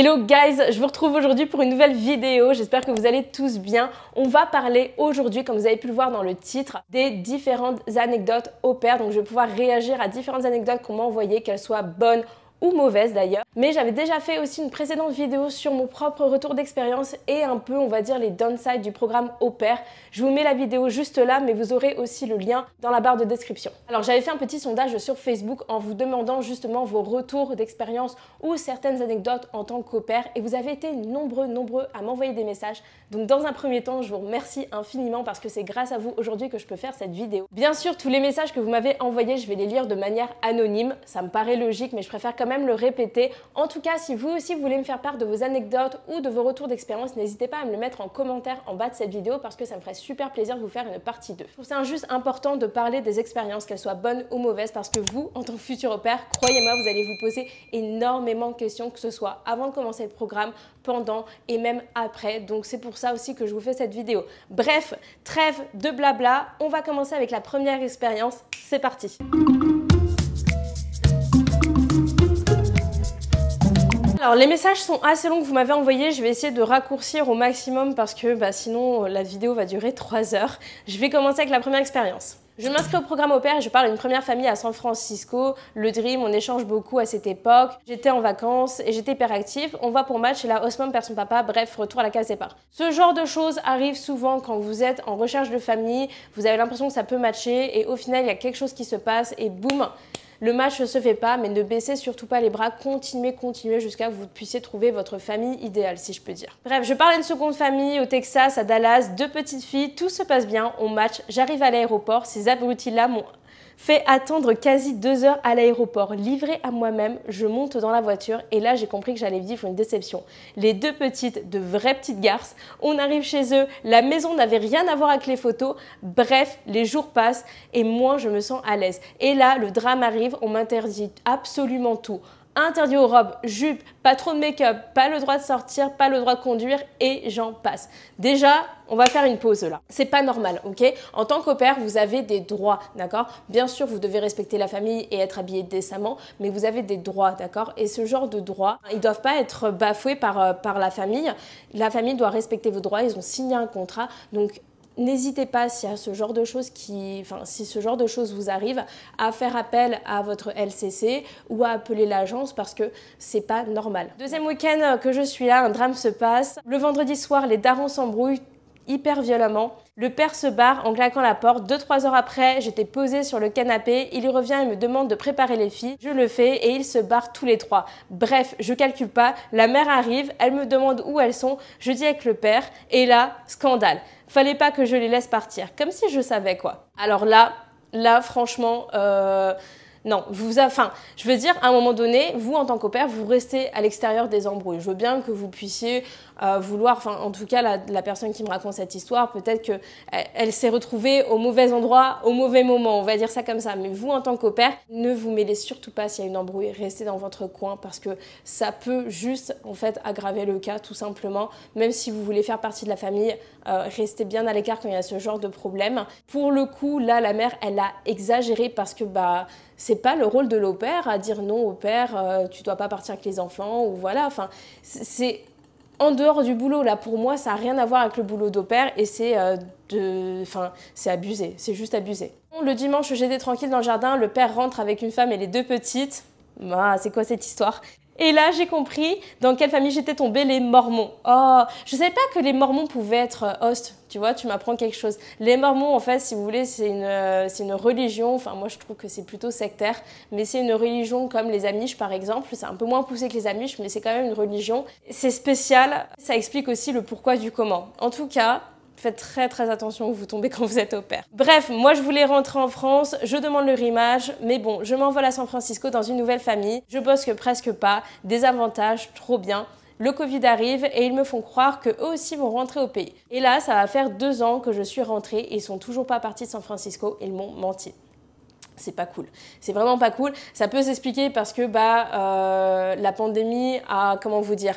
Hello guys, je vous retrouve aujourd'hui pour une nouvelle vidéo, j'espère que vous allez tous bien. On va parler aujourd'hui, comme vous avez pu le voir dans le titre, des différentes anecdotes au père. Donc je vais pouvoir réagir à différentes anecdotes qu'on m'a envoyées, qu'elles soient bonnes ou mauvaise d'ailleurs. Mais j'avais déjà fait aussi une précédente vidéo sur mon propre retour d'expérience et un peu, on va dire, les downsides du programme Au Pair. Je vous mets la vidéo juste là, mais vous aurez aussi le lien dans la barre de description. Alors j'avais fait un petit sondage sur Facebook en vous demandant justement vos retours d'expérience ou certaines anecdotes en tant qu'au pair et vous avez été nombreux, nombreux à m'envoyer des messages. Donc dans un premier temps, je vous remercie infiniment parce que c'est grâce à vous aujourd'hui que je peux faire cette vidéo. Bien sûr, tous les messages que vous m'avez envoyés, je vais les lire de manière anonyme. Ça me paraît logique, mais je préfère comme même le répéter. En tout cas, si vous aussi voulez me faire part de vos anecdotes ou de vos retours d'expérience, n'hésitez pas à me le mettre en commentaire en bas de cette vidéo parce que ça me ferait super plaisir de vous faire une partie 2. c'est juste important de parler des expériences, qu'elles soient bonnes ou mauvaises, parce que vous, en tant que futur au pair, croyez-moi, vous allez vous poser énormément de questions, que ce soit avant de commencer le programme, pendant et même après. Donc c'est pour ça aussi que je vous fais cette vidéo. Bref, trêve de blabla, on va commencer avec la première expérience. C'est parti. Alors les messages sont assez longs que vous m'avez envoyés, je vais essayer de raccourcir au maximum parce que bah, sinon la vidéo va durer trois heures. Je vais commencer avec la première expérience. Je m'inscris au programme au père et je parle à une première famille à San Francisco. Le Dream, on échange beaucoup à cette époque. J'étais en vacances et j'étais hyper active. On va pour match et là, Osman perd son papa. Bref, retour à la case départ. Ce genre de choses arrive souvent quand vous êtes en recherche de famille. Vous avez l'impression que ça peut matcher et au final, il y a quelque chose qui se passe et boum le match ne se fait pas, mais ne baissez surtout pas les bras, continuez, continuez jusqu'à que vous puissiez trouver votre famille idéale, si je peux dire. Bref, je parlais de seconde famille au Texas, à Dallas, deux petites filles, tout se passe bien, on match, j'arrive à l'aéroport, ces abrutis-là m'ont fait attendre quasi deux heures à l'aéroport, livré à moi-même, je monte dans la voiture et là j'ai compris que j'allais vivre une déception. Les deux petites, de vraies petites garces, on arrive chez eux, la maison n'avait rien à voir avec les photos, bref, les jours passent et moi je me sens à l'aise. Et là, le drame arrive, on m'interdit absolument tout interdit aux robes, jupes, pas trop de make-up, pas le droit de sortir, pas le droit de conduire et j'en passe. Déjà, on va faire une pause là. C'est pas normal, ok En tant qu'opère, vous avez des droits, d'accord Bien sûr, vous devez respecter la famille et être habillé décemment, mais vous avez des droits, d'accord Et ce genre de droits, ils doivent pas être bafoués par, euh, par la famille. La famille doit respecter vos droits, ils ont signé un contrat, donc n'hésitez pas, ce genre de choses qui, enfin, si ce genre de choses vous arrive, à faire appel à votre LCC ou à appeler l'agence parce que c'est pas normal. Deuxième week-end que je suis là, un drame se passe. Le vendredi soir, les darons s'embrouillent hyper violemment. Le père se barre en claquant la porte. Deux, trois heures après, j'étais posée sur le canapé. Il revient et me demande de préparer les filles. Je le fais et ils se barrent tous les trois. Bref, je calcule pas. La mère arrive, elle me demande où elles sont. Je dis avec le père et là, scandale. Fallait pas que je les laisse partir, comme si je savais quoi. Alors là, là franchement, euh, non, vous, enfin, je veux dire, à un moment donné, vous en tant qu'opère, vous restez à l'extérieur des embrouilles. Je veux bien que vous puissiez euh, vouloir, enfin, en tout cas, la, personne qui me raconte cette histoire, peut-être qu'elle elle, s'est retrouvée au mauvais endroit, au mauvais moment, on va dire ça comme ça. Mais vous, en tant qu'opère, ne vous mêlez surtout pas s'il y a une embrouille, restez dans votre coin parce que ça peut juste, en fait, aggraver le cas, tout simplement. Même si vous voulez faire partie de la famille, euh, restez bien à l'écart quand il y a ce genre de problème. Pour le coup, là, la mère, elle a exagéré parce que, bah, c'est pas le rôle de l'opère à dire non au père, euh, tu dois pas partir avec les enfants ou voilà. Enfin, c'est en dehors du boulot. Là, pour moi, ça n'a rien à voir avec le boulot d'opère et c'est euh, de... enfin, c'est abusé. C'est juste abusé. Le dimanche, j'étais tranquille dans le jardin. Le père rentre avec une femme et les deux petites. Bah, c'est quoi cette histoire et là, j'ai compris dans quelle famille j'étais tombée, les Mormons. Oh, je ne savais pas que les Mormons pouvaient être euh, hostes, Tu vois, tu m'apprends quelque chose. Les Mormons, en fait, si vous voulez, c'est une, euh, c'est une religion. Enfin, moi, je trouve que c'est plutôt sectaire, mais c'est une religion comme les Amish, par exemple. C'est un peu moins poussé que les Amish, mais c'est quand même une religion. C'est spécial. Ça explique aussi le pourquoi du comment. En tout cas, faites très très attention où vous tombez quand vous êtes au pair. Bref, moi je voulais rentrer en France, je demande le rimage, mais bon, je m'envole à San Francisco dans une nouvelle famille, je bosse presque pas, des avantages, trop bien. Le Covid arrive et ils me font croire que eux aussi vont rentrer au pays. Et là, ça va faire deux ans que je suis rentrée et ils sont toujours pas partis de San Francisco, ils m'ont menti c'est pas cool. C'est vraiment pas cool. Ça peut s'expliquer parce que bah, euh, la pandémie a, comment vous dire,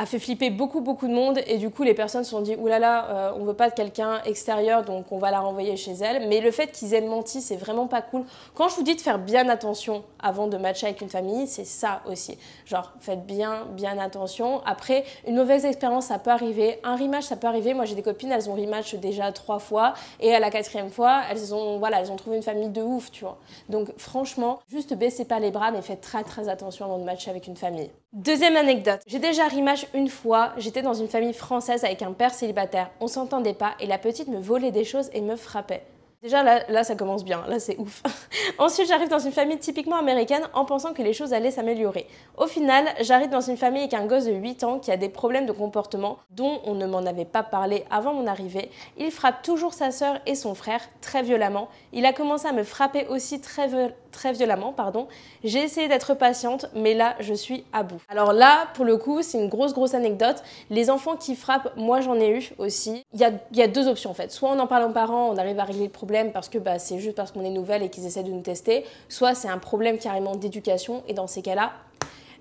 a fait flipper beaucoup beaucoup de monde et du coup les personnes se sont dit oulala là euh, là, on veut pas de quelqu'un extérieur donc on va la renvoyer chez elle mais le fait qu'ils aient menti c'est vraiment pas cool quand je vous dis de faire bien attention avant de matcher avec une famille c'est ça aussi genre faites bien bien attention après une mauvaise expérience ça peut arriver un rematch ça peut arriver moi j'ai des copines elles ont rematch déjà trois fois et à la quatrième fois elles ont voilà elles ont trouvé une famille de ouf tu vois donc franchement juste baissez pas les bras mais faites très très attention avant de matcher avec une famille deuxième anecdote j'ai déjà rematch une fois, j'étais dans une famille française avec un père célibataire. On s'entendait pas et la petite me volait des choses et me frappait. Déjà là, ça commence bien, là c'est ouf. Ensuite j'arrive dans une famille typiquement américaine en pensant que les choses allaient s'améliorer. Au final, j'arrive dans une famille avec un gosse de 8 ans qui a des problèmes de comportement dont on ne m'en avait pas parlé avant mon arrivée. Il frappe toujours sa soeur et son frère très violemment. Il a commencé à me frapper aussi très, très violemment. pardon. J'ai essayé d'être patiente, mais là je suis à bout. Alors là, pour le coup, c'est une grosse grosse anecdote. Les enfants qui frappent, moi j'en ai eu aussi. Il y a, y a deux options en fait. Soit on en parle aux parents, on arrive à régler le problème parce que bah, c'est juste parce qu'on est nouvelle et qu'ils essaient de nous tester, soit c'est un problème carrément d'éducation et dans ces cas-là,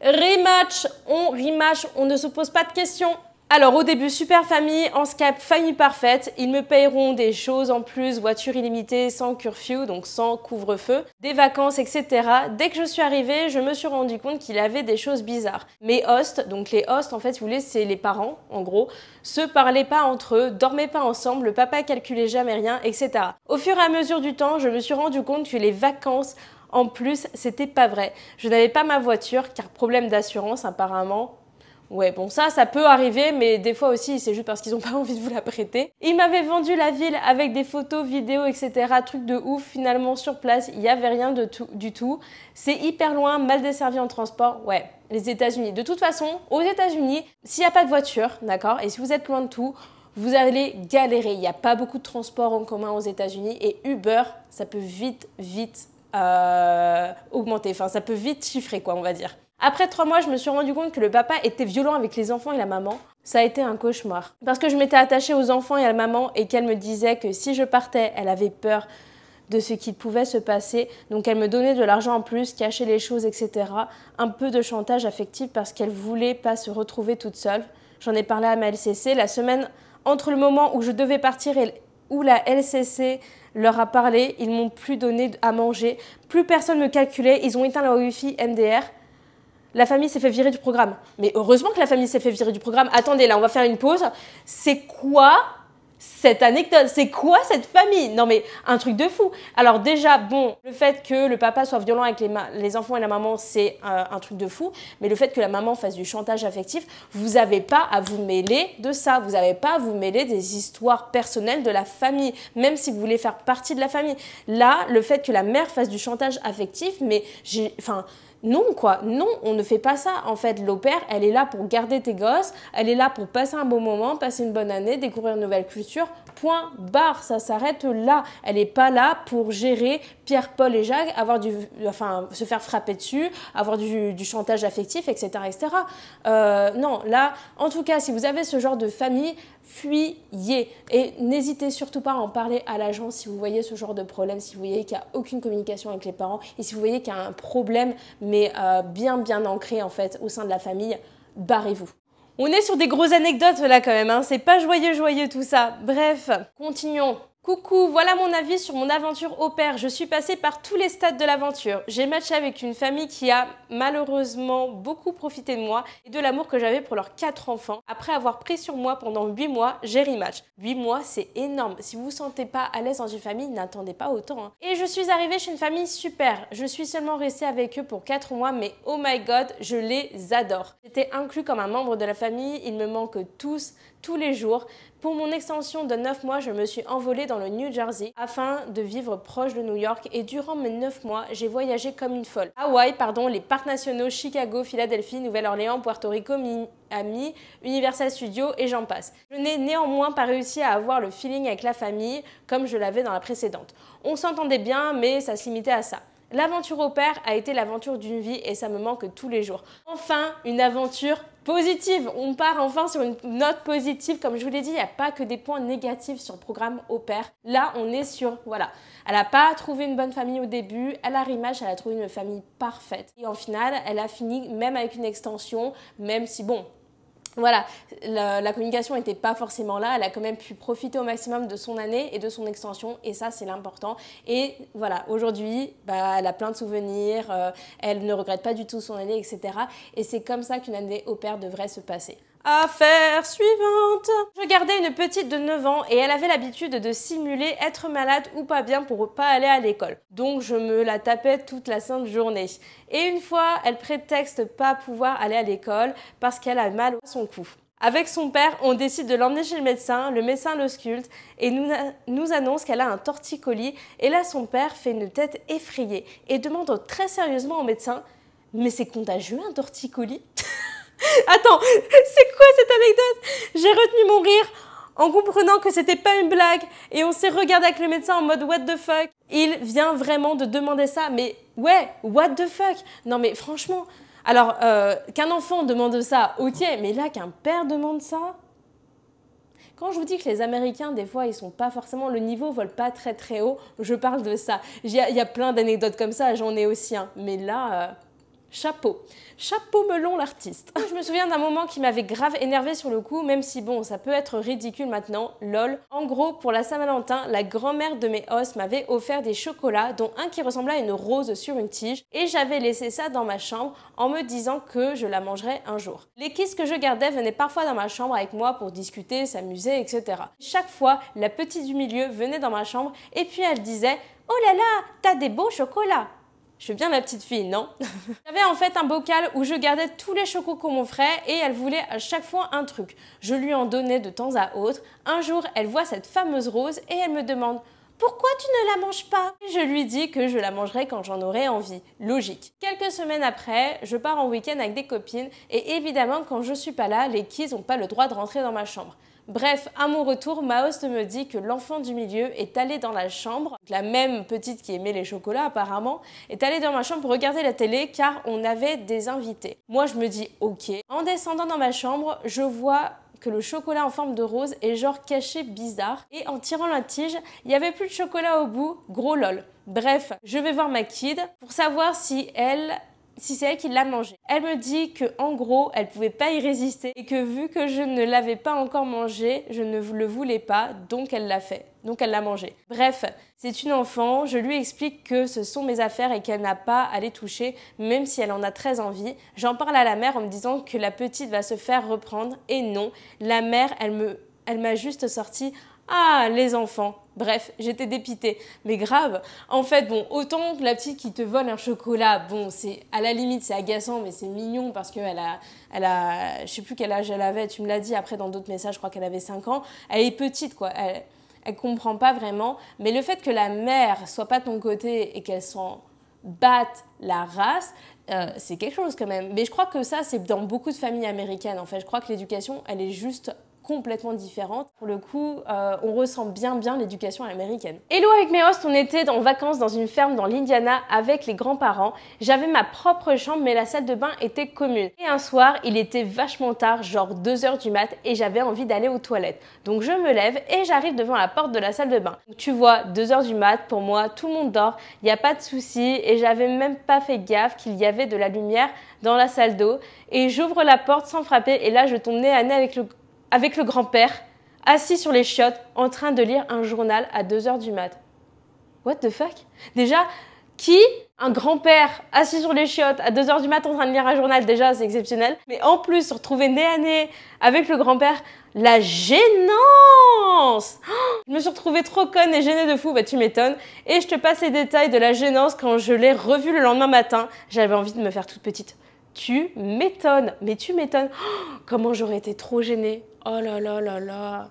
rematch, on rematch, on ne se pose pas de questions. Alors au début, super famille, en SCAP, famille parfaite. Ils me paieront des choses en plus, voiture illimitée, sans curfew, donc sans couvre-feu, des vacances, etc. Dès que je suis arrivée, je me suis rendu compte qu'il avait des choses bizarres. Mes hosts, donc les hosts en fait, vous voulez, c'est les parents en gros, se parlaient pas entre eux, dormaient pas ensemble, le papa calculait jamais rien, etc. Au fur et à mesure du temps, je me suis rendu compte que les vacances en plus, c'était pas vrai. Je n'avais pas ma voiture car problème d'assurance apparemment, Ouais, bon, ça, ça peut arriver, mais des fois aussi, c'est juste parce qu'ils n'ont pas envie de vous la prêter. Ils m'avaient vendu la ville avec des photos, vidéos, etc. Truc de ouf. Finalement, sur place, il n'y avait rien de tout, du tout. C'est hyper loin, mal desservi en transport. Ouais, les États-Unis. De toute façon, aux États-Unis, s'il n'y a pas de voiture, d'accord, et si vous êtes loin de tout, vous allez galérer. Il n'y a pas beaucoup de transport en commun aux États-Unis et Uber, ça peut vite, vite euh, augmenter. Enfin, ça peut vite chiffrer, quoi, on va dire. Après trois mois, je me suis rendu compte que le papa était violent avec les enfants et la maman. Ça a été un cauchemar. Parce que je m'étais attachée aux enfants et à la maman et qu'elle me disait que si je partais, elle avait peur de ce qui pouvait se passer. Donc elle me donnait de l'argent en plus, cachait les choses, etc. Un peu de chantage affectif parce qu'elle voulait pas se retrouver toute seule. J'en ai parlé à ma LCC. La semaine entre le moment où je devais partir et où la LCC leur a parlé, ils m'ont plus donné à manger. Plus personne me calculait. Ils ont éteint leur Wi-Fi MDR. La famille s'est fait virer du programme. Mais heureusement que la famille s'est fait virer du programme. Attendez, là, on va faire une pause. C'est quoi cette anecdote C'est quoi cette famille Non mais un truc de fou. Alors déjà, bon, le fait que le papa soit violent avec les, enfants et la maman, c'est euh, un truc de fou. Mais le fait que la maman fasse du chantage affectif, vous n'avez pas à vous mêler de ça. Vous n'avez pas à vous mêler des histoires personnelles de la famille, même si vous voulez faire partie de la famille. Là, le fait que la mère fasse du chantage affectif, mais j'ai... Enfin non, quoi. Non, on ne fait pas ça. En fait, l'opère, elle est là pour garder tes gosses, elle est là pour passer un bon moment, passer une bonne année, découvrir une nouvelle culture. Point barre, ça s'arrête là. Elle n'est pas là pour gérer Pierre, Paul et Jacques, avoir du, enfin, se faire frapper dessus, avoir du, du chantage affectif, etc., etc. Euh, non, là, en tout cas, si vous avez ce genre de famille, fuyez et n'hésitez surtout pas à en parler à l'agent si vous voyez ce genre de problème, si vous voyez qu'il n'y a aucune communication avec les parents et si vous voyez qu'il y a un problème mais euh, bien bien ancré en fait au sein de la famille, barrez-vous. On est sur des grosses anecdotes là quand même, hein. c'est pas joyeux joyeux tout ça. Bref, continuons. Coucou, voilà mon avis sur mon aventure au pair. Je suis passée par tous les stades de l'aventure. J'ai matché avec une famille qui a malheureusement beaucoup profité de moi et de l'amour que j'avais pour leurs quatre enfants. Après avoir pris sur moi pendant 8 mois, j'ai rematch. 8 mois, c'est énorme. Si vous vous sentez pas à l'aise dans une famille, n'attendez pas autant. Hein. Et je suis arrivée chez une famille super. Je suis seulement restée avec eux pour 4 mois, mais oh my god, je les adore. J'étais inclus comme un membre de la famille, ils me manquent tous tous les jours. Pour mon extension de 9 mois, je me suis envolée dans le New Jersey afin de vivre proche de New York et durant mes 9 mois, j'ai voyagé comme une folle. Hawaii, pardon, les parcs nationaux, Chicago, Philadelphie, Nouvelle-Orléans, Puerto Rico, Miami, Universal Studios et j'en passe. Je n'ai néanmoins pas réussi à avoir le feeling avec la famille comme je l'avais dans la précédente. On s'entendait bien, mais ça se limitait à ça. L'aventure au père a été l'aventure d'une vie et ça me manque tous les jours. Enfin, une aventure positive. On part enfin sur une note positive. Comme je vous l'ai dit, il n'y a pas que des points négatifs sur le programme au père. Là, on est sur, voilà, elle n'a pas trouvé une bonne famille au début. À a elle a trouvé une famille parfaite. Et en finale, elle a fini même avec une extension, même si, bon, voilà, la, communication n'était pas forcément là, elle a quand même pu profiter au maximum de son année et de son extension, et ça c'est l'important. Et voilà, aujourd'hui, bah, elle a plein de souvenirs, euh, elle ne regrette pas du tout son année, etc. Et c'est comme ça qu'une année au pair devrait se passer. Affaire suivante. Je gardais une petite de 9 ans et elle avait l'habitude de simuler être malade ou pas bien pour pas aller à l'école. Donc je me la tapais toute la sainte journée. Et une fois, elle prétexte pas pouvoir aller à l'école parce qu'elle a mal à son cou. Avec son père, on décide de l'emmener chez le médecin, le médecin l'ausculte et nous annonce qu'elle a un torticolis. Et là, son père fait une tête effrayée et demande très sérieusement au médecin Mais c'est contagieux un torticolis Attends, c'est quoi cette anecdote J'ai retenu mon rire en comprenant que c'était pas une blague et on s'est regardé avec le médecin en mode what the fuck. Il vient vraiment de demander ça, mais ouais, what the fuck Non mais franchement, alors euh, qu'un enfant demande ça, ok, mais là qu'un père demande ça quand je vous dis que les Américains, des fois, ils sont pas forcément, le niveau vole pas très très haut, je parle de ça. Il y, a plein d'anecdotes comme ça, j'en ai aussi un. Mais là, euh, Chapeau. Chapeau melon l'artiste. Je me souviens d'un moment qui m'avait grave énervé sur le coup, même si bon, ça peut être ridicule maintenant, lol. En gros, pour la Saint-Valentin, la grand-mère de mes os m'avait offert des chocolats, dont un qui ressemblait à une rose sur une tige, et j'avais laissé ça dans ma chambre en me disant que je la mangerais un jour. Les kisses que je gardais venaient parfois dans ma chambre avec moi pour discuter, s'amuser, etc. Chaque fois, la petite du milieu venait dans ma chambre et puis elle disait Oh là là, t'as des beaux chocolats je suis bien la petite fille, non J'avais en fait un bocal où je gardais tous les chocos qu'on m'offrait et elle voulait à chaque fois un truc. Je lui en donnais de temps à autre. Un jour, elle voit cette fameuse rose et elle me demande pourquoi tu ne la manges pas Je lui dis que je la mangerai quand j'en aurai envie. Logique. Quelques semaines après, je pars en week-end avec des copines et évidemment quand je suis pas là, les kids n'ont pas le droit de rentrer dans ma chambre. Bref, à mon retour, ma host me dit que l'enfant du milieu est allé dans la chambre, la même petite qui aimait les chocolats apparemment, est allée dans ma chambre pour regarder la télé car on avait des invités. Moi, je me dis ok. En descendant dans ma chambre, je vois que le chocolat en forme de rose est genre caché bizarre et en tirant la tige, il n'y avait plus de chocolat au bout, gros lol. Bref, je vais voir ma kid pour savoir si elle si c'est elle qui l'a mangé. Elle me dit que en gros, elle pouvait pas y résister et que vu que je ne l'avais pas encore mangé, je ne le voulais pas, donc elle l'a fait. Donc elle l'a mangé. Bref, c'est une enfant, je lui explique que ce sont mes affaires et qu'elle n'a pas à les toucher, même si elle en a très envie. J'en parle à la mère en me disant que la petite va se faire reprendre, et non, la mère, elle me, elle m'a juste sorti « Ah, les enfants !» Bref, j'étais dépitée. Mais grave, en fait, bon, autant que la petite qui te vole un chocolat, bon, c'est à la limite, c'est agaçant, mais c'est mignon parce qu'elle a, elle a, je sais plus quel âge elle avait, tu me l'as dit après dans d'autres messages, je crois qu'elle avait 5 ans. Elle est petite, quoi. Elle, elle comprend pas vraiment. Mais le fait que la mère soit pas de ton côté et qu'elle s'en batte la race, euh, c'est quelque chose quand même. Mais je crois que ça, c'est dans beaucoup de familles américaines. En fait, je crois que l'éducation, elle est juste complètement différente. Pour le coup, euh, on ressent bien bien l'éducation américaine. Hello avec mes hosts, on était en vacances dans une ferme dans l'Indiana avec les grands-parents. J'avais ma propre chambre mais la salle de bain était commune. Et un soir, il était vachement tard, genre 2h du mat et j'avais envie d'aller aux toilettes. Donc je me lève et j'arrive devant la porte de la salle de bain. tu vois, 2h du mat, pour moi, tout le monde dort, il n'y a pas de souci et j'avais même pas fait gaffe qu'il y avait de la lumière dans la salle d'eau et j'ouvre la porte sans frapper et là je tombe nez à nez avec le avec le grand-père, assis sur les chiottes, en train de lire un journal à 2h du mat. What the fuck Déjà, qui un grand-père assis sur les chiottes à 2h du mat, en train de lire un journal, déjà c'est exceptionnel. Mais en plus, se retrouver nez à nez avec le grand-père, la gênance oh, Je me suis retrouvée trop conne et gênée de fou, bah tu m'étonnes. Et je te passe les détails de la gênance quand je l'ai revue le lendemain matin. J'avais envie de me faire toute petite. Tu m'étonnes, mais tu m'étonnes. Oh, comment j'aurais été trop gênée Oh là là là là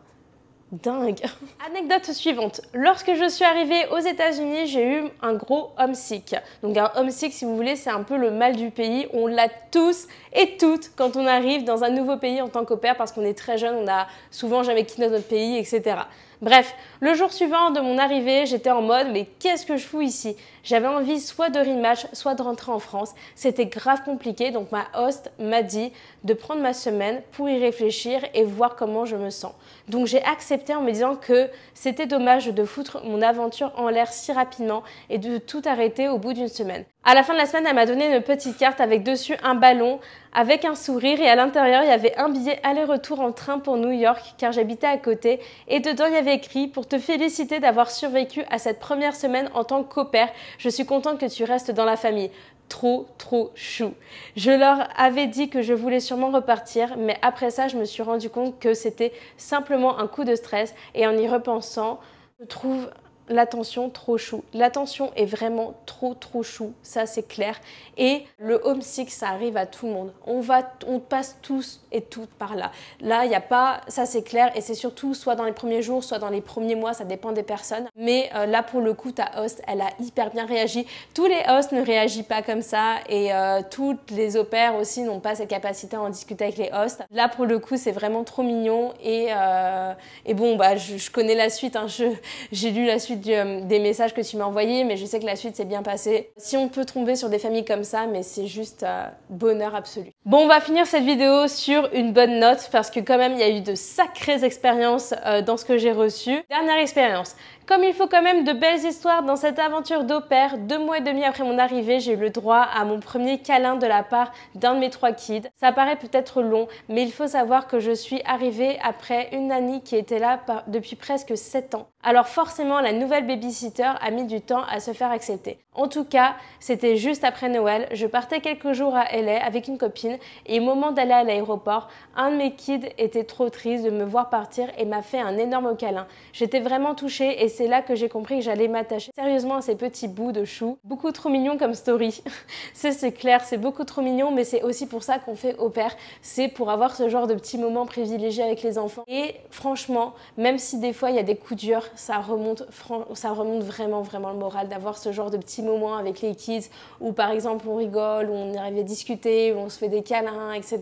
Dingue Anecdote suivante. Lorsque je suis arrivée aux États-Unis, j'ai eu un gros homesick. Donc un homesick, si vous voulez, c'est un peu le mal du pays. On l'a tous et toutes quand on arrive dans un nouveau pays en tant qu'opère, parce qu'on est très jeune, on n'a souvent jamais quitté notre pays, etc. Bref, le jour suivant de mon arrivée, j'étais en mode mais qu'est-ce que je fous ici J'avais envie soit de rematch, soit de rentrer en France. C'était grave compliqué, donc ma host m'a dit de prendre ma semaine pour y réfléchir et voir comment je me sens. Donc j'ai accepté en me disant que c'était dommage de foutre mon aventure en l'air si rapidement et de tout arrêter au bout d'une semaine. À la fin de la semaine, elle m'a donné une petite carte avec dessus un ballon, avec un sourire, et à l'intérieur, il y avait un billet aller-retour en train pour New York, car j'habitais à côté, et dedans, il y avait écrit Pour te féliciter d'avoir survécu à cette première semaine en tant qu'opère, je suis contente que tu restes dans la famille trop trop chou. Je leur avais dit que je voulais sûrement repartir, mais après ça, je me suis rendu compte que c'était simplement un coup de stress et en y repensant, je trouve l'attention trop chou. L'attention est vraiment trop trop chou, ça c'est clair. Et le homesick, ça arrive à tout le monde. On va, on passe tous et toutes par là. Là, il n'y a pas, ça c'est clair. Et c'est surtout soit dans les premiers jours, soit dans les premiers mois, ça dépend des personnes. Mais euh, là pour le coup, ta host, elle a hyper bien réagi. Tous les hosts ne réagissent pas comme ça et euh, toutes les opères aussi n'ont pas cette capacité à en discuter avec les hosts. Là pour le coup, c'est vraiment trop mignon et euh, bon bah je, connais la suite. Hein. j'ai lu la suite euh, des messages que tu m'as envoyés, mais je sais que la suite s'est bien passée. Si on peut tomber sur des familles comme ça, mais c'est juste euh, bonheur absolu. Bon, on va finir cette vidéo sur une bonne note parce que quand même, il y a eu de sacrées expériences euh, dans ce que j'ai reçu. Dernière expérience. Comme il faut quand même de belles histoires dans cette aventure d'au pair, deux mois et demi après mon arrivée, j'ai eu le droit à mon premier câlin de la part d'un de mes trois kids. Ça paraît peut-être long, mais il faut savoir que je suis arrivée après une nanny qui était là depuis presque 7 ans. Alors forcément, la nouvelle babysitter a mis du temps à se faire accepter. En tout cas, c'était juste après Noël. Je partais quelques jours à LA avec une copine et au moment d'aller à l'aéroport, un de mes kids était trop triste de me voir partir et m'a fait un énorme câlin. J'étais vraiment touchée et c'est là que j'ai compris que j'allais m'attacher sérieusement à ces petits bouts de chou. Beaucoup trop mignon comme story. ça c'est clair, c'est beaucoup trop mignon, mais c'est aussi pour ça qu'on fait au père C'est pour avoir ce genre de petits moments privilégiés avec les enfants. Et franchement, même si des fois il y a des coups durs, ça remonte, ça remonte vraiment, vraiment le moral d'avoir ce genre de petits moments avec les kids où, par exemple, on rigole, où on arrive à discuter, où on se fait des câlins, etc.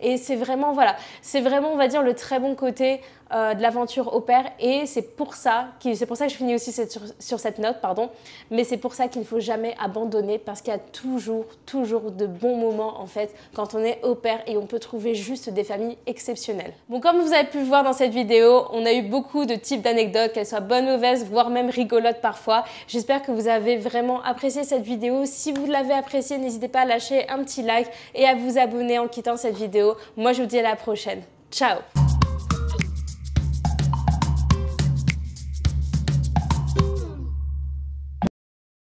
Et c'est vraiment, voilà, c'est vraiment, on va dire, le très bon côté euh, de l'aventure au père et c'est pour ça c'est pour ça que je finis aussi sur, cette note pardon mais c'est pour ça qu'il ne faut jamais abandonner parce qu'il y a toujours toujours de bons moments en fait quand on est au père et on peut trouver juste des familles exceptionnelles bon comme vous avez pu voir dans cette vidéo on a eu beaucoup de types d'anecdotes qu'elles soient bonnes mauvaises voire même rigolotes parfois j'espère que vous avez vraiment apprécié cette vidéo si vous l'avez appréciée n'hésitez pas à lâcher un petit like et à vous abonner en quittant cette vidéo moi je vous dis à la prochaine ciao